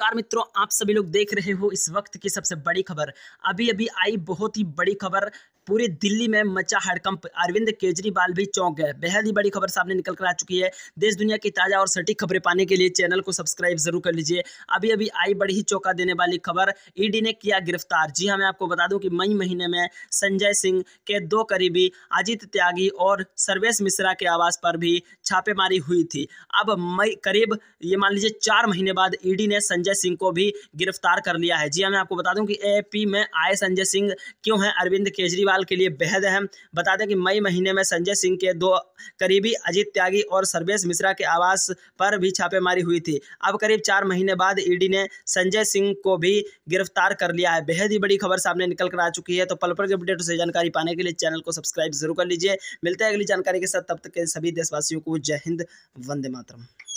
नमस्कार मित्रों आप सभी लोग देख रहे हो इस वक्त की सबसे बड़ी खबर अभी अभी आई बहुत ही बड़ी खबर पूरी दिल्ली में मचा हड़कंप अरविंद केजरीवाल भी चौंक गए बेहद ही बड़ी खबर सामने निकल कर आ चुकी है देश दुनिया की ताज़ा और सटीक खबरें पाने के लिए चैनल को सब्सक्राइब जरूर कर लीजिए अभी अभी आई बड़ी ही चौंका देने वाली खबर ईडी ने किया गिरफ्तार जी हाँ मैं आपको बता दूं कि मई महीने में संजय सिंह के दो करीबी अजित त्यागी और सर्वेश मिश्रा के आवास पर भी छापेमारी हुई थी अब मई करीब ये मान लीजिए चार महीने बाद ईडी ने संजय सिंह को भी गिरफ्तार कर लिया है जी हाँ मैं आपको बता दूं कि एएपी में आए संजय सिंह क्यों है अरविंद केजरीवाल नेपाल के लिए बेहद अहम बता दें कि मई महीने में संजय सिंह के दो करीबी अजीत त्यागी और सर्वेश मिश्रा के आवास पर भी छापेमारी हुई थी अब करीब चार महीने बाद ईडी ने संजय सिंह को भी गिरफ्तार कर लिया है बेहद ही बड़ी खबर सामने निकल कर आ चुकी है तो पल पर की अपडेट से जानकारी पाने के लिए चैनल को सब्सक्राइब जरूर कर लीजिए मिलते हैं अगली जानकारी के साथ तब तक के सभी देशवासियों को जय हिंद वंदे मातरम